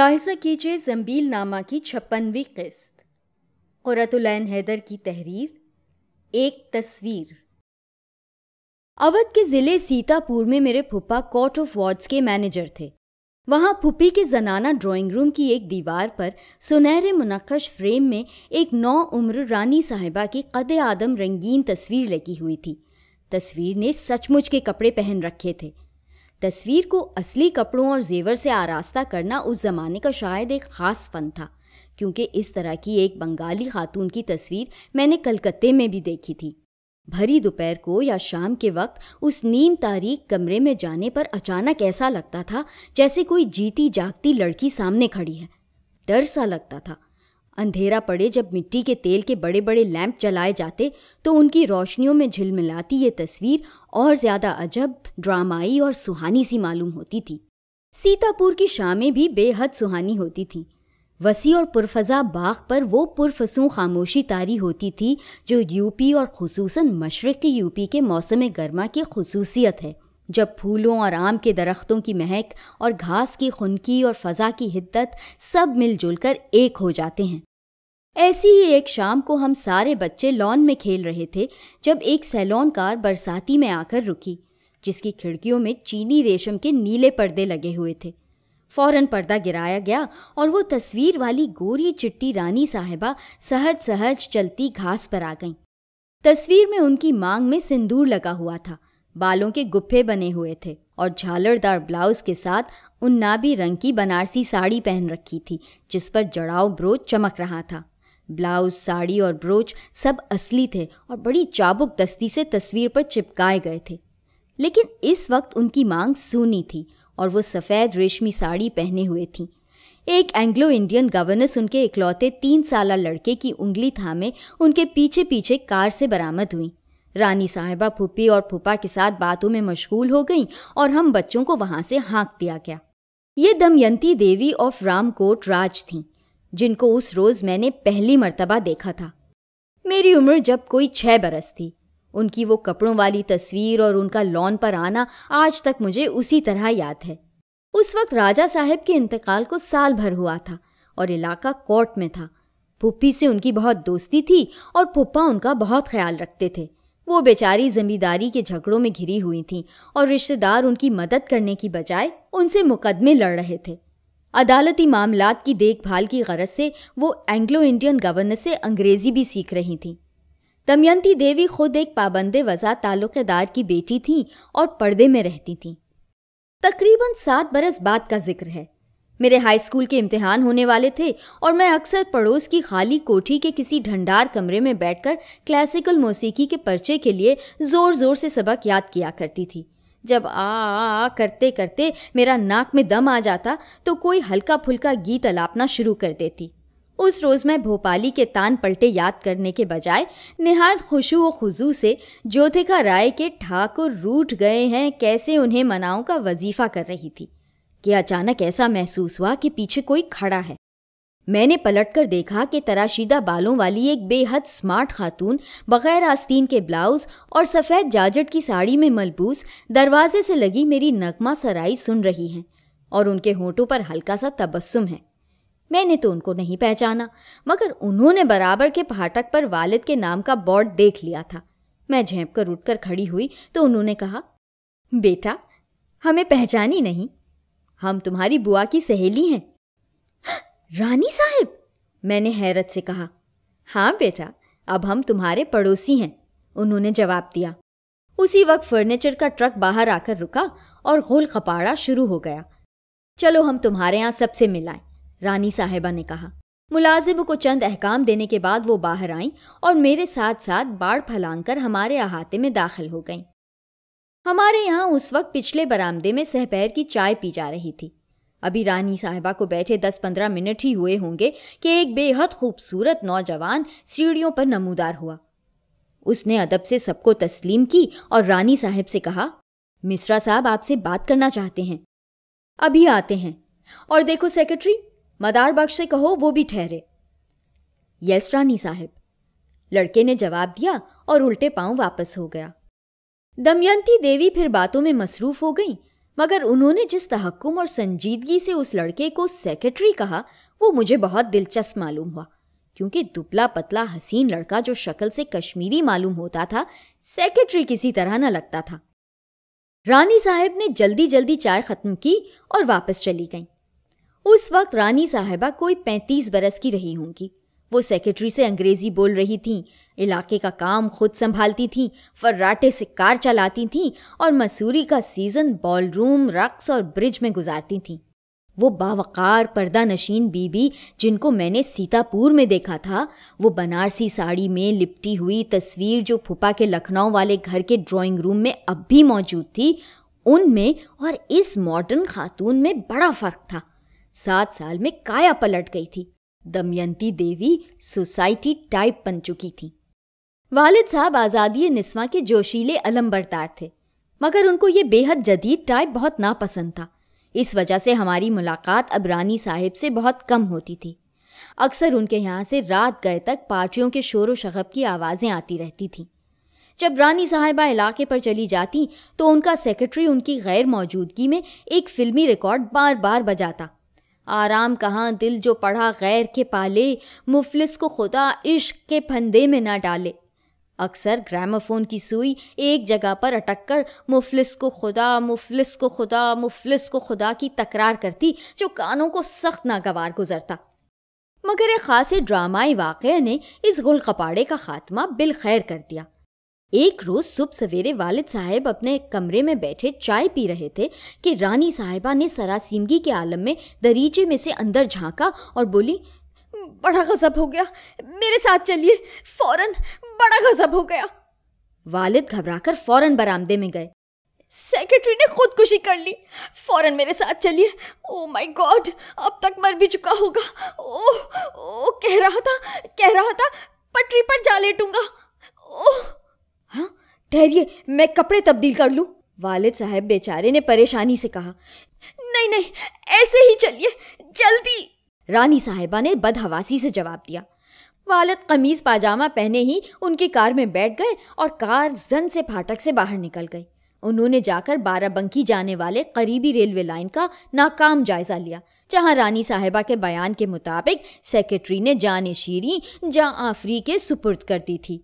मुलाहजा कीजिए जम्बील नामा की छप्पनवीं किस्त क़ुरतुलैन हैदर की तहरीर एक तस्वीर अवध के ज़िले सीतापुर में मेरे फुप्पा कोर्ट ऑफ वार्ड्स के मैनेजर थे वहाँ पुप्पी के जनाना ड्राइंग रूम की एक दीवार पर सुनहरे मुनक्श फ्रेम में एक नौ उम्र रानी साहिबा की कद आदम रंगीन तस्वीर लगी हुई थी तस्वीर ने सचमुच के कपड़े पहन रखे थे तस्वीर को असली कपड़ों और जेवर से आरास्ता करना उस ज़माने का शायद एक ख़ास फन था क्योंकि इस तरह की एक बंगाली खातून की तस्वीर मैंने कलकत्ते में भी देखी थी भरी दोपहर को या शाम के वक्त उस नीम तारीख कमरे में जाने पर अचानक ऐसा लगता था जैसे कोई जीती जागती लड़की सामने खड़ी है डर सा लगता था अंधेरा पड़े जब मिट्टी के तेल के बड़े बड़े लैंप जलाए जाते तो उनकी रोशनियों में झिलमिलाती ये तस्वीर और ज़्यादा अजब ड्रामाई और सुहानी सी मालूम होती थी सीतापुर की शामें भी बेहद सुहानी होती थी वसी और पुरफजा बाग पर वो पुरफसू खामोशी तारी होती थी जो यूपी और खसूस मशरक़ी यूपी के मौसम गर्मा की खसूसियत है जब फूलों और आम के दरख्तों की महक और घास की खुनकी और फ़ज़ा की हिद्दत सब मिलजुल कर एक हो जाते हैं ऐसी ही एक शाम को हम सारे बच्चे लॉन में खेल रहे थे जब एक सैलोन कार बरसाती में आकर रुकी जिसकी खिड़कियों में चीनी रेशम के नीले पर्दे लगे हुए थे फौरन पर्दा गिराया गया और वो तस्वीर वाली गोरी चिट्टी रानी साहिबा सहज सहज चलती घास पर आ गईं तस्वीर में उनकी मांग में सिंदूर लगा हुआ था बालों के गुफे बने हुए थे और झालरदार ब्लाउज के साथ उन नाभी रंग की बनारसी साड़ी पहन रखी थी जिस पर जड़ाव ब्रोच चमक रहा था ब्लाउज साड़ी और ब्रोच सब असली थे और बड़ी चाबुक दस्ती से तस्वीर पर चिपकाए गए थे लेकिन इस वक्त उनकी मांग सूनी थी और वो सफ़ेद रेशमी साड़ी पहने हुए थी एक एंग्लो इंडियन गवर्नेस उनके इकलौते तीन साल लड़के की उंगली थामे उनके पीछे पीछे कार से बरामद हुई रानी साहिबा फूपी और फूफा के साथ बातों में मशगूल हो गईं और हम बच्चों को वहां से हाँक दिया गया ये दमयंती देवी ऑफ रामकोट राज थीं जिनको उस रोज़ मैंने पहली मर्तबा देखा था मेरी उम्र जब कोई छः बरस थी उनकी वो कपड़ों वाली तस्वीर और उनका लॉन पर आना आज तक मुझे उसी तरह याद है उस वक्त राजा साहब के इंतकाल को साल भर हुआ था और इलाका कोर्ट में था पुप्पी से उनकी बहुत दोस्ती थी और पुप्पा उनका बहुत ख्याल रखते थे वो बेचारी ज़मींदारी के झगड़ों में घिरी हुई थीं और रिश्तेदार उनकी मदद करने की बजाय उनसे मुकदमे लड़ रहे थे अदालती मामलात की देखभाल की गरज से वो एंग्लो इंडियन गवर्नर से अंग्रेज़ी भी सीख रही थीं दमयंती देवी खुद एक पाबंद वजा तालुकेदार की बेटी थीं और पर्दे में रहती थीं तकरीबन सात बरस बाद का जिक्र है मेरे हाई स्कूल के इम्तिहान होने वाले थे और मैं अक्सर पड़ोस की खाली कोठी के किसी ढंडार कमरे में बैठकर क्लासिकल मौसीकी के पर्चे के लिए ज़ोर ज़ोर से सबक याद किया करती थी जब आ, आ, आ करते करते मेरा नाक में दम आ जाता तो कोई हल्का फुल्का गीत अलापना शुरू कर देती उस रोज़ मैं भोपाली के तान पलटे याद करने के बजाय नहायत खुशू व खुजू से जोथिका राय के ठाकुर रूठ गए हैं कैसे उन्हें मनाओं का वजीफ़ा कर रही थी कि अचानक ऐसा महसूस हुआ कि पीछे कोई खड़ा है मैंने पलटकर देखा कि तराशीदा बालों वाली एक बेहद स्मार्ट खातून बगैर आस्तीन के ब्लाउज और सफ़ेद जाजट की साड़ी में मलबूस दरवाजे से लगी मेरी नगमा सराई सुन रही हैं और उनके होठों पर हल्का सा तबस्सुम है मैंने तो उनको नहीं पहचाना मगर उन्होंने बराबर के फाटक पर वालिद के नाम का बोर्ड देख लिया था मैं झेप कर उठकर खड़ी हुई तो उन्होंने कहा बेटा हमें पहचानी नहीं हम तुम्हारी बुआ की सहेली हैं रानी साहब मैंने हैरत से कहा हाँ बेटा अब हम तुम्हारे पड़ोसी हैं उन्होंने जवाब दिया उसी वक्त फर्नीचर का ट्रक बाहर आकर रुका और गोल खपाड़ा शुरू हो गया चलो हम तुम्हारे यहाँ सबसे मिलाएं रानी साहेबा ने कहा मुलाजिम को चंद अहकाम देने के बाद वो बाहर आईं और मेरे साथ साथ बाढ़ फैलांग कर हमारे अहाते में दाखिल हो गईं हमारे यहाँ उस वक्त पिछले बरामदे में सहपहर की चाय पी जा रही थी अभी रानी साहिबा को बैठे दस पंद्रह मिनट ही हुए होंगे कि एक बेहद खूबसूरत नौजवान सीढ़ियों पर नमूदार हुआ उसने अदब से सबको तस्लीम की और रानी साहब से कहा मिश्रा साहब आपसे बात करना चाहते हैं अभी आते हैं और देखो सेक्रेटरी मदार बख्श से कहो वो भी ठहरे यस रानी साहब लड़के ने जवाब दिया और उल्टे पांव वापस हो गया दमयंती देवी फिर बातों में मसरूफ हो गईं मगर उन्होंने जिस तहकुम और संजीदगी से उस लड़के को सेक्रेटरी कहा वो मुझे बहुत दिलचस्प मालूम हुआ क्योंकि दुबला पतला हसीन लड़का जो शक्ल से कश्मीरी मालूम होता था सेक्रेटरी किसी तरह न लगता था रानी साहब ने जल्दी जल्दी चाय ख़त्म की और वापस चली गईं उस वक्त रानी साहबा कोई पैंतीस बरस की रही होंगी वो सेक्रेटरी से अंग्रेजी बोल रही थीं इलाके का काम खुद संभालती थीं फर्राटे से कार चलाती थीं और मसूरी का सीज़न बॉलरूम रक्स और ब्रिज में गुजारती थीं वो बावकार पर्दा नशीन बीबी जिनको मैंने सीतापुर में देखा था वो बनारसी साड़ी में लिपटी हुई तस्वीर जो फुपा के लखनऊ वाले घर के ड्राइंग रूम में अब भी मौजूद थी उनमें और इस मॉडर्न खातून में बड़ा फ़र्क था सात साल में काया पलट गई थी दमयंती देवी सोसाइटी टाइप बन चुकी थी वालिद साहब आज़ादी निस्वा के जोशीले अलम्बरदार थे मगर उनको ये बेहद जदीद टाइप बहुत नापसंद था इस वजह से हमारी मुलाकात अब रानी साहिब से बहुत कम होती थी अक्सर उनके यहाँ से रात गए तक पार्टियों के शोर व शगब की आवाज़ें आती रहती थीं जब रानी साहिबा इलाके पर चली जाती तो उनका सेक्रेटरी उनकी गैर मौजूदगी में एक फ़िल्मी रिकॉर्ड बार बार बजाता आराम कहाँ दिल जो पढ़ा गैर के पाले मुफलिस को खुदा इश्क के फंदे में ना डाले अक्सर ग्रामोफोन की सुई एक जगह पर अटक कर मुफलिस को खुदा मुफलिस को खुदा मुफलिस को खुदा की तकरार करती जो कानों को सख्त नागवार गुजरता मगर एक खासे ड्रामाई वाक़ ने इस गुल कपाड़े का खात्मा बिल खैर कर दिया एक रोज सुबह सवेरे वालिद साहब अपने कमरे में बैठे चाय पी रहे थे कि रानी साहिबा ने सरासीमगी के आलम में दरीचे में से अंदर झांका और बोली बड़ा गजब हो गया मेरे साथ चलिए फौरन बड़ा गजब हो गया वालिद घबराकर फौरन बरामदे में गए सेक्रेटरी ने खुदकुशी कर ली फौरन मेरे साथ चलिए ओ माय गॉड अब तक मर भी चुका होगा ओह ओ कह रहा था कह रहा था पटरी पर जा लेटूंगा ओह हाँ ठहरिए मैं कपड़े तब्दील कर लूँ वालिद साहब बेचारे ने परेशानी से कहा नहीं नहीं ऐसे ही चलिए जल्दी रानी साहिबा ने बदहवासी से जवाब दिया वालिद कमीज़ पाजामा पहने ही उनकी कार में बैठ गए और कार जन से फाटक से बाहर निकल गई उन्होंने जाकर बाराबंकी जाने वाले करीबी रेलवे लाइन का नाकाम जायजा लिया जहां रानी साहिबा के बयान के मुताबिक सेक्रेटरी ने जान शीरी जहाँ आफरी के सुपुर्द कर दी थी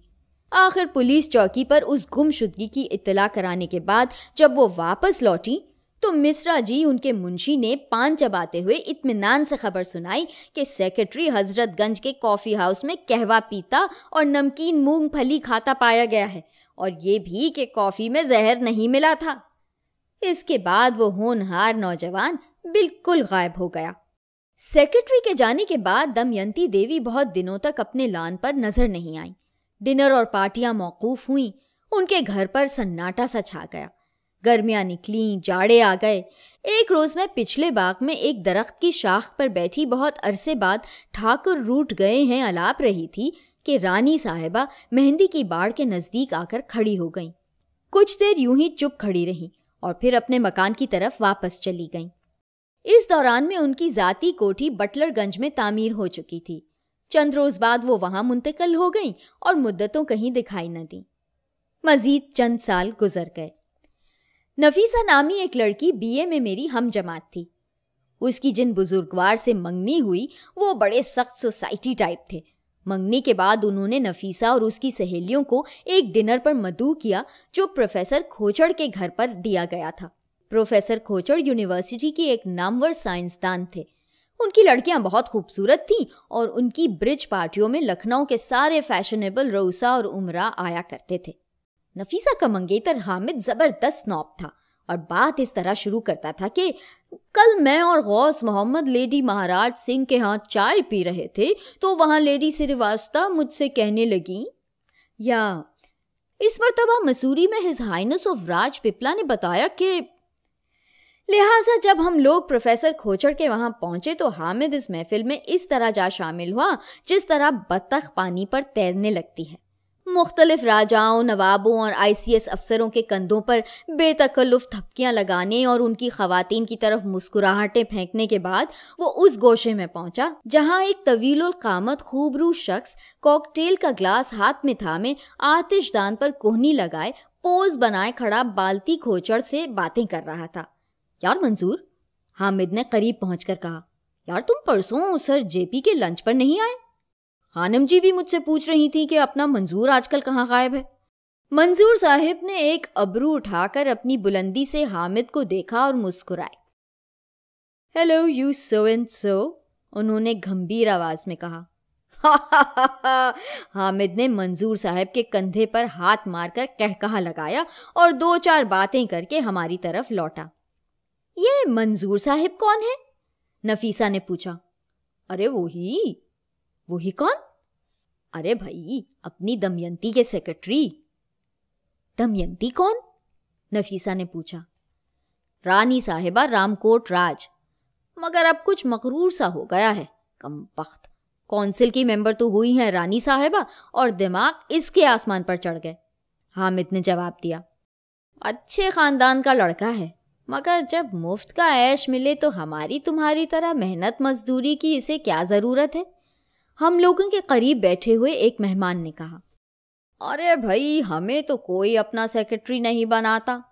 आखिर पुलिस चौकी पर उस गुमशुदगी की इतला कराने के बाद जब वो वापस लौटी तो मिश्रा जी उनके मुंशी ने पान चबाते हुए इत्मीनान से खबर सुनाई कि सेक्रेटरी हजरतगंज के कॉफ़ी हाउस में कहवा पीता और नमकीन मूंगफली खाता पाया गया है और ये भी कि कॉफ़ी में जहर नहीं मिला था इसके बाद वो होनहार नौजवान बिल्कुल गायब हो गया सेक्रेटरी के जाने के बाद दमयंती देवी बहुत दिनों तक अपने लान पर नजर नहीं आई डिनर और पार्टियां मौकूफ हुईं उनके घर पर सन्नाटा सा छा गया गर्मियां निकली जाड़े आ गए एक रोज़ मैं पिछले बाग में एक दरख्त की शाख पर बैठी बहुत अरसे बाद ठाकुर रूट गए हैं अलाप रही थी कि रानी साहेबा मेहंदी की बाड़ के नज़दीक आकर खड़ी हो गईं कुछ देर यूं ही चुप खड़ी रहीं और फिर अपने मकान की तरफ वापस चली गईं इस दौरान में उनकी ज़ाती कोठी बटलरगंज में तामीर हो चुकी थी चंद रोज बाद वो वहां मुंतकल हो गई और मुद्दतों कहीं दिखाई न दी मजीद चंद साल गुजर गए नफीसा नामी एक लड़की बीए में मेरी हम जमात थी उसकी जिन बुजुर्गवार से मंगनी हुई वो बड़े सख्त सोसाइटी टाइप थे मंगनी के बाद उन्होंने नफीसा और उसकी सहेलियों को एक डिनर पर मदू किया जो प्रोफेसर खोचड़ के घर पर दिया गया था प्रोफेसर खोचड़ यूनिवर्सिटी के एक नामवर साइंसदान थे उनकी लड़कियां बहुत खूबसूरत थीं और उनकी ब्रिज पार्टियों में लखनऊ के सारे फैशनेबल रऊसा और उमरा आया करते थे नफीसा का मंगेतर हामिद ज़बरदस्त नौब था और बात इस तरह शुरू करता था कि कल मैं और गौस मोहम्मद लेडी महाराज सिंह के यहाँ चाय पी रहे थे तो वहाँ लेडी श्रीवास्ता मुझसे कहने लगी या इस मरतबा मसूरी में his highness of Raj Pipla ने बताया कि लिहाजा जब हम लोग प्रोफेसर खोचड़ के वहाँ पहुंचे तो हामिद इस महफिल में इस तरह जा शामिल हुआ जिस तरह बतख पानी पर तैरने लगती है मुख्तलिफ राजाओं नवाबों और आई सी एस अफसरों के कंधों पर बेतकल्लुफ थपकियाँ लगाने और उनकी खवातीन की तरफ मुस्कुराहटें फेंकने के बाद वो उस गोशे में पहुंचा जहाँ एक तवील कामत खूबरू शख्स कॉकटेल का ग्लास हाथ में थामे आतिशदान पर कोहनी लगाए पोज बनाए खड़ा बाल्टी खोचड़ से बातें कर रहा था यार मंजूर हामिद ने करीब पहुंचकर कहा यार तुम परसों सर जेपी के लंच पर नहीं आए खानम जी भी मुझसे पूछ रही थी कि अपना मंजूर आजकल कहाँ गायब है मंजूर साहिब ने एक अबरू उठाकर अपनी बुलंदी से हामिद को देखा और मुस्कुराए hello you so and so उन्होंने गंभीर आवाज में कहा हामिद ने मंजूर साहब के कंधे पर हाथ मारकर कहकहा लगाया और दो चार बातें करके हमारी तरफ लौटा ये मंजूर साहिब कौन है नफीसा ने पूछा अरे वो ही वो ही कौन अरे भाई अपनी दमयंती के सेक्रेटरी दमयंती कौन नफीसा ने पूछा रानी साहिबा रामकोट राज मगर अब कुछ मकरूर सा हो गया है कम वक्त कौंसिल की मेंबर तो हुई हैं रानी साहिबा और दिमाग इसके आसमान पर चढ़ गए हामिद ने जवाब दिया अच्छे खानदान का लड़का है मगर जब मुफ्त का ऐश मिले तो हमारी तुम्हारी तरह मेहनत मजदूरी की इसे क्या ज़रूरत है हम लोगों के करीब बैठे हुए एक मेहमान ने कहा अरे भाई हमें तो कोई अपना सेक्रेटरी नहीं बनाता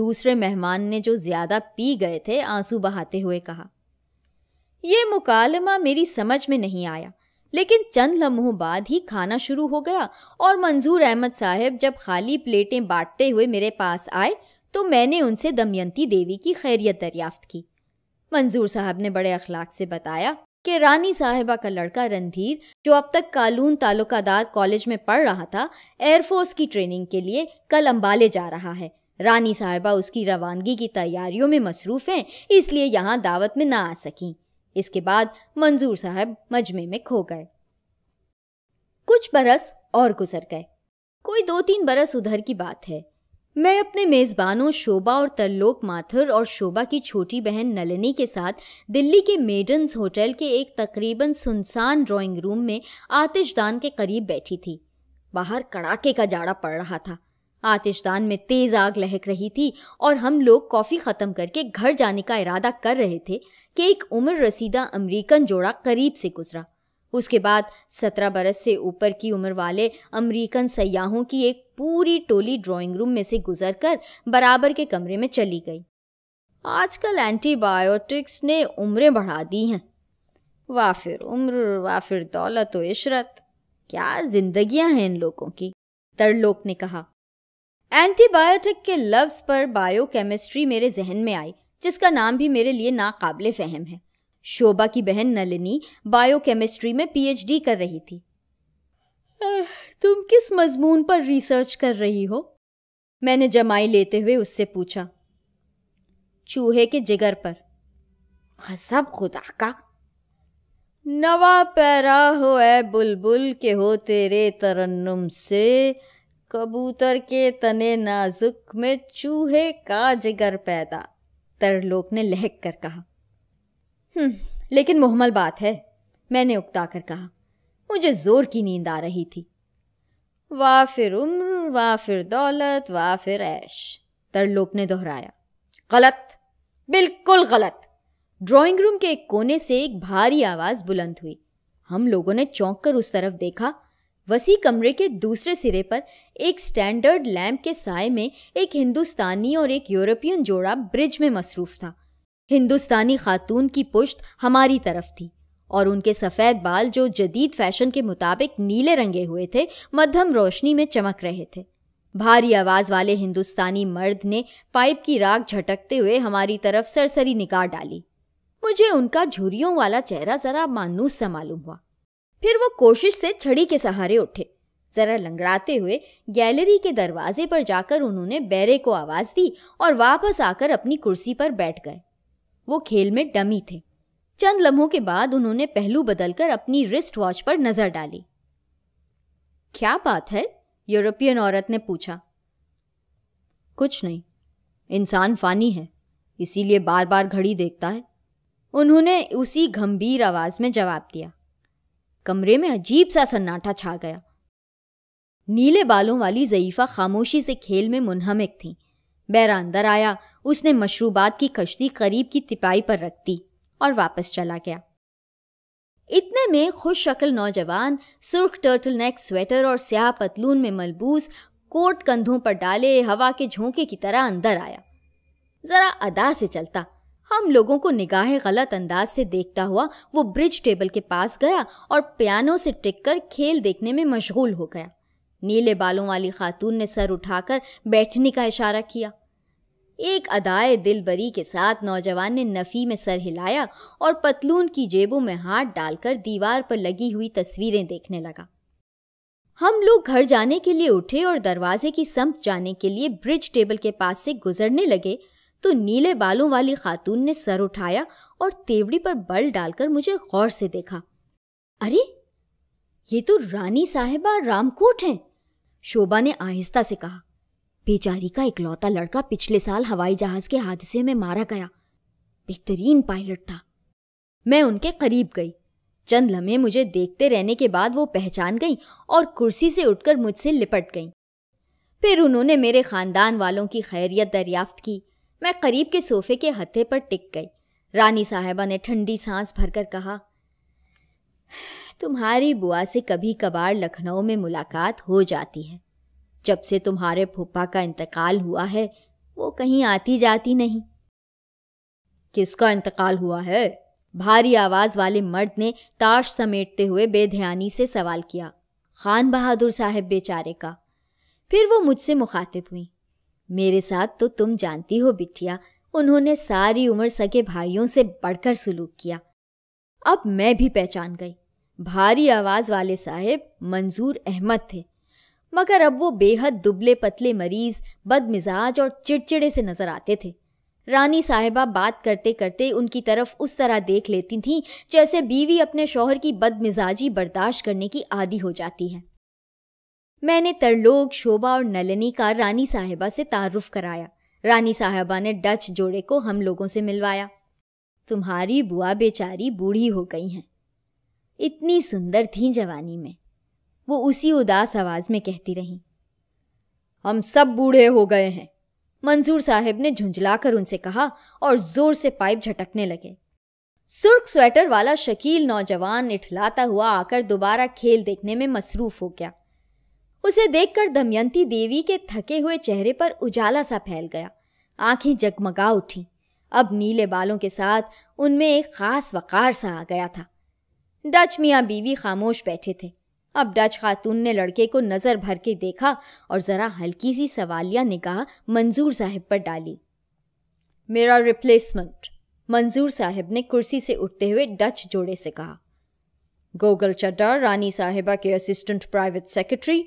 दूसरे मेहमान ने जो ज़्यादा पी गए थे आंसू बहाते हुए कहा ये मुकालमा मेरी समझ में नहीं आया लेकिन चंद लम्हों बाद ही खाना शुरू हो गया और मंजूर अहमद साहब जब खाली प्लेटें बांटते हुए मेरे पास आए तो मैंने उनसे दमयंती देवी की खैरियत दरियाफ्त की मंजूर साहब ने बड़े अखलाक से बताया कि रानी साहिबा का लड़का रणधीर जो अब तक कालून तालुकादार कॉलेज में पढ़ रहा था एयरफोर्स की ट्रेनिंग के लिए कल अम्बाले जा रहा है रानी साहिबा उसकी रवानगी की तैयारियों में मसरूफ़ हैं इसलिए यहाँ दावत में ना आ सकें इसके बाद मंजूर साहब मजमे में खो गए कुछ बरस और गुजर गए कोई दो तीन बरस उधर की बात है मैं अपने मेज़बानों शोभा और तरलोक माथुर और शोभा की छोटी बहन नलिनी के साथ दिल्ली के मेडन्स होटल के एक तकरीबन सुनसान ड्राइंग रूम में आतिशदान के करीब बैठी थी बाहर कड़ाके का जाड़ा पड़ रहा था आतिशदान में तेज आग लहक रही थी और हम लोग कॉफ़ी ख़त्म करके घर जाने का इरादा कर रहे थे कि एक उम्र रसीदा अमरीकन जोड़ा करीब से गुजरा उसके बाद सत्रह बरस से ऊपर की उम्र वाले अमरीकन सयाहों की एक पूरी टोली ड्राइंग रूम में से गुजरकर बराबर के कमरे में चली गई आजकल एंटीबायोटिक्स ने उम्रें बढ़ा दी हैं वाफिर उम्र वाफिर दौलत व इशरत क्या जिंदगियां हैं इन लोगों की तरलोक ने कहा एंटीबायोटिक के लफ्ज़ पर बायोकेमिस्ट्री मेरे जहन में आई जिसका नाम भी मेरे लिए नाकबले फहम है शोभा की बहन नलिनी बायोकेमिस्ट्री में पीएचडी कर रही थी तुम किस मजमून पर रिसर्च कर रही हो मैंने जमाई लेते हुए उससे पूछा चूहे के जिगर पर गजब खुदा का नवा पैरा हो ए बुलबुल के हो तेरे तरन्नुम से कबूतर के तने नाजुक में चूहे का जिगर पैदा तरलोक ने लहक कर कहा हम्म, लेकिन मुहमल बात है मैंने उकता कर कहा मुझे जोर की नींद आ रही थी वाह फिर उम्र वाह फिर दौलत वाह फिर ऐश तरलोक ने दोहराया गलत बिल्कुल गलत ड्राइंग रूम के एक कोने से एक भारी आवाज बुलंद हुई हम लोगों ने चौंक कर उस तरफ देखा वसी कमरे के दूसरे सिरे पर एक स्टैंडर्ड लैम्प के साय में एक हिंदुस्तानी और एक यूरोपियन जोड़ा ब्रिज में मसरूफ था हिंदुस्तानी खातून की पुश्त हमारी तरफ थी और उनके सफ़ेद बाल जो जदीद फैशन के मुताबिक नीले रंगे हुए थे मध्यम रोशनी में चमक रहे थे भारी आवाज़ वाले हिंदुस्तानी मर्द ने पाइप की राख झटकते हुए हमारी तरफ सरसरी निकाह डाली मुझे उनका झुरियों वाला चेहरा ज़रा मानूस सा मालूम हुआ फिर वो कोशिश से छड़ी के सहारे उठे ज़रा लंगड़ाते हुए गैलरी के दरवाजे पर जाकर उन्होंने बैरे को आवाज़ दी और वापस आकर अपनी कुर्सी पर बैठ गए वो खेल में डमी थे चंद लम्हों के बाद उन्होंने पहलू बदलकर अपनी रिस्ट वॉच पर नजर डाली क्या बात है यूरोपियन औरत ने पूछा कुछ नहीं इंसान फानी है इसीलिए बार बार घड़ी देखता है उन्होंने उसी गंभीर आवाज में जवाब दिया कमरे में अजीब सा सन्नाटा छा गया नीले बालों वाली जयीफा खामोशी से खेल में मुनहमिक थी बैरा अंदर आया उसने मशरूबात की कश्ती करीब की तिपाई पर रख दी और वापस चला गया इतने में खुश शक्ल नौजवान सुर्ख टर्टल नेक स्वेटर और स्याह पतलून में मलबूस कोट कंधों पर डाले हवा के झोंके की तरह अंदर आया जरा अदा से चलता हम लोगों को निगाह गलत अंदाज से देखता हुआ वो ब्रिज टेबल के पास गया और पियानो से टिक कर खेल देखने में मशगूल हो गया नीले बालों वाली खातून ने सर उठाकर बैठने का इशारा किया एक अदाए दिल बरी के साथ नौजवान ने नफ़ी में सर हिलाया और पतलून की जेबों में हाथ डालकर दीवार पर लगी हुई तस्वीरें देखने लगा हम लोग घर जाने के लिए उठे और दरवाजे की समत जाने के लिए ब्रिज टेबल के पास से गुजरने लगे तो नीले बालों वाली खातून ने सर उठाया और तेवड़ी पर बल डालकर मुझे गौर से देखा अरे ये तो रानी साहेबा रामकोट हैं शोभा ने आहिस्ता से कहा बेचारी का इकलौता लड़का पिछले साल हवाई जहाज के हादसे में मारा गया बेहतरीन पायलट था मैं उनके करीब गई चंद लम्हे मुझे देखते रहने के बाद वो पहचान गई और कुर्सी से उठकर मुझसे लिपट गई फिर उन्होंने मेरे खानदान वालों की खैरियत दरियाफ्त की मैं करीब के सोफे के हत्थे पर टिक गई रानी साहेबा ने ठंडी सांस भरकर कहा तुम्हारी बुआ से कभी कभार लखनऊ में मुलाकात हो जाती है जब से तुम्हारे फूफा का इंतकाल हुआ है वो कहीं आती जाती नहीं किसका इंतकाल हुआ है भारी आवाज वाले मर्द ने ताश समेटते हुए बेध्यानी से सवाल किया खान बहादुर साहब बेचारे का फिर वो मुझसे मुखातिब हुई मेरे साथ तो तुम जानती हो बिटिया उन्होंने सारी उम्र सगे भाइयों से बढ़कर सुलूक किया अब मैं भी पहचान गई भारी आवाज़ वाले साहेब मंजूर अहमद थे मगर अब वो बेहद दुबले पतले मरीज बदमिजाज और चिड़चिड़े से नजर आते थे रानी साहिबा बात करते करते उनकी तरफ उस तरह देख लेती थीं जैसे बीवी अपने शौहर की बदमिजाजी बर्दाश्त करने की आदि हो जाती है मैंने तरलोक शोभा और नलिनी का रानी साहिबा से तारुफ कराया रानी साहिबा ने डच जोड़े को हम लोगों से मिलवाया तुम्हारी बुआ बेचारी बूढ़ी हो गई हैं इतनी सुंदर थीं जवानी में वो उसी उदास आवाज़ में कहती रहीं हम सब बूढ़े हो गए हैं मंजूर साहब ने झुंझलाकर उनसे कहा और जोर से पाइप झटकने लगे सुर्ख स्वेटर वाला शकील नौजवान इठलाता हुआ आकर दोबारा खेल देखने में मसरूफ हो गया उसे देखकर दमयंती देवी के थके हुए चेहरे पर उजाला सा फैल गया आंखें जगमगा उठी अब नीले बालों के साथ उनमें एक खास वकार सा आ गया था डच मियाँ बीवी खामोश बैठे थे अब डच खातून ने लड़के को नज़र भर के देखा और ज़रा हल्की सी सवालिया निगाह मंजूर साहब पर डाली मेरा रिप्लेसमेंट मंजूर साहब ने कुर्सी से उठते हुए डच जोड़े से कहा गोगल चड्डा रानी साहिबा के assistant private secretary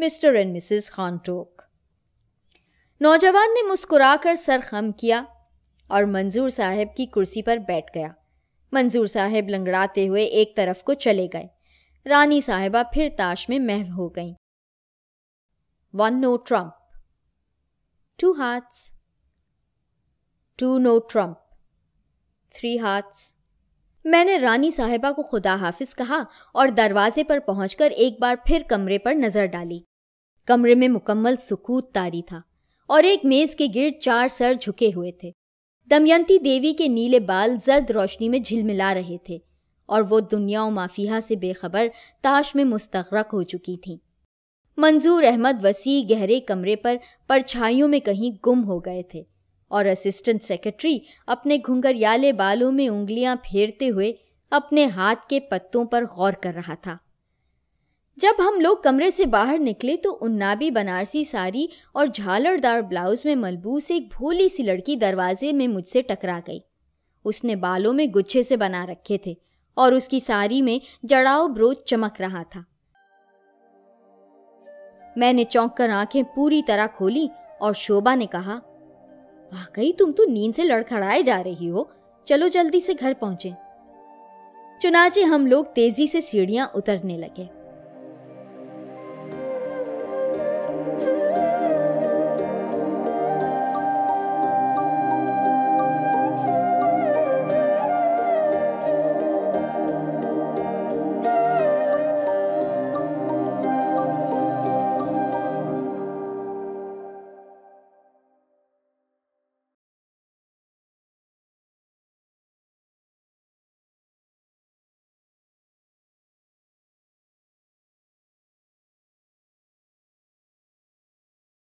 mister and Mrs Khantok नौजवान ने मुस्कुराकर सर खम किया और मंजूर साहब की कुर्सी पर बैठ गया मंजूर साहब लंगड़ाते हुए एक तरफ को चले गए रानी साहिबा फिर ताश में महव हो गईं one no trump two hearts two no trump three hearts मैंने रानी साहिबा को खुदा हाफिज कहा और दरवाजे पर पहुंचकर एक बार फिर कमरे पर नजर डाली कमरे में मुकम्मल सुकूत तारी था और एक मेज के गिर्द चार सर झुके हुए थे दमयंती देवी के नीले बाल जर्द रोशनी में झिलमिला रहे थे और वो दुनिया माफिया से बेखबर ताश में मुस्तरक हो चुकी थीं मंजूर अहमद वसी गहरे कमरे पर परछाइयों में कहीं गुम हो गए थे और असिस्टेंट सेक्रेटरी अपने घुंघरियाले बालों में उंगलियां फेरते हुए अपने हाथ के पत्तों पर गौर कर रहा था जब हम लोग कमरे से बाहर निकले तो उन्नाबी बनारसी साड़ी और झालरदार ब्लाउज में मलबूस एक भोली सी लड़की दरवाजे में मुझसे टकरा गई उसने बालों में गुच्छे से बना रखे थे और उसकी साड़ी में जड़ाव ब्रोच चमक रहा था मैंने चौंक कर आंखें पूरी तरह खोली और शोभा ने कहा वाकई तुम तो नींद से लड़खड़ाए जा रही हो चलो जल्दी से घर पहुंचे चुनाचे हम लोग तेजी से सीढ़ियां उतरने लगे